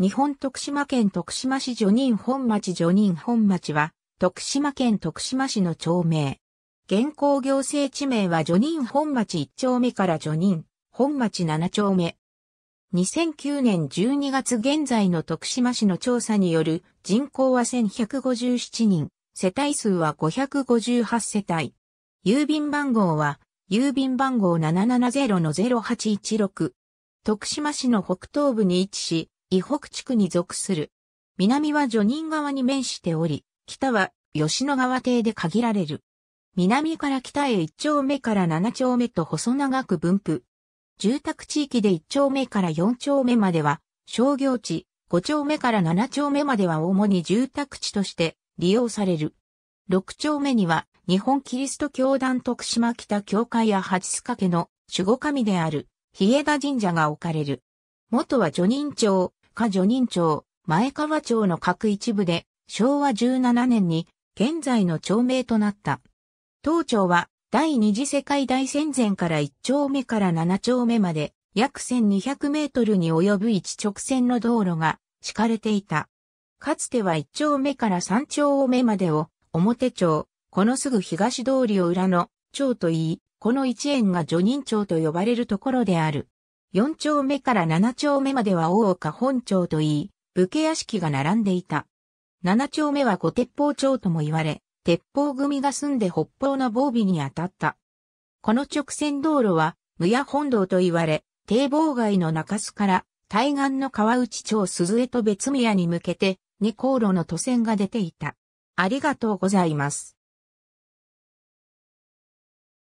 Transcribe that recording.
日本徳島県徳島市女人本町女人本町は、徳島県徳島市の町名。現行行政地名は女人本町1丁目から女人本町7丁目。2009年12月現在の徳島市の調査による人口は1157人、世帯数は558世帯。郵便番号は、郵便番号770-0816。徳島市の北東部に位置し、伊北地区に属する。南は女人側に面しており、北は吉野川邸で限られる。南から北へ1丁目から7丁目と細長く分布。住宅地域で1丁目から4丁目までは商業地、5丁目から7丁目までは主に住宅地として利用される。6丁目には日本キリスト教団徳島北教会や八須掛の守護神である、日枝神社が置かれる。元は女人町、か女人町、前川町の各一部で、昭和17年に、現在の町名となった。当町は、第二次世界大戦前から1丁目から7丁目まで、約1200メートルに及ぶ一直線の道路が敷かれていた。かつては1丁目から3丁目までを、表町、このすぐ東通りを裏の町と言い、この一円が女人町と呼ばれるところである。4丁目から7丁目までは大岡本町といい、武家屋敷が並んでいた。7丁目は五鉄砲町とも言われ、鉄砲組が住んで北方の防備に当たった。この直線道路は、無屋本道と言われ、堤防外の中洲から対岸の川内町鈴江と別宮に向けて、二航路の都線が出ていた。ありがとうございます。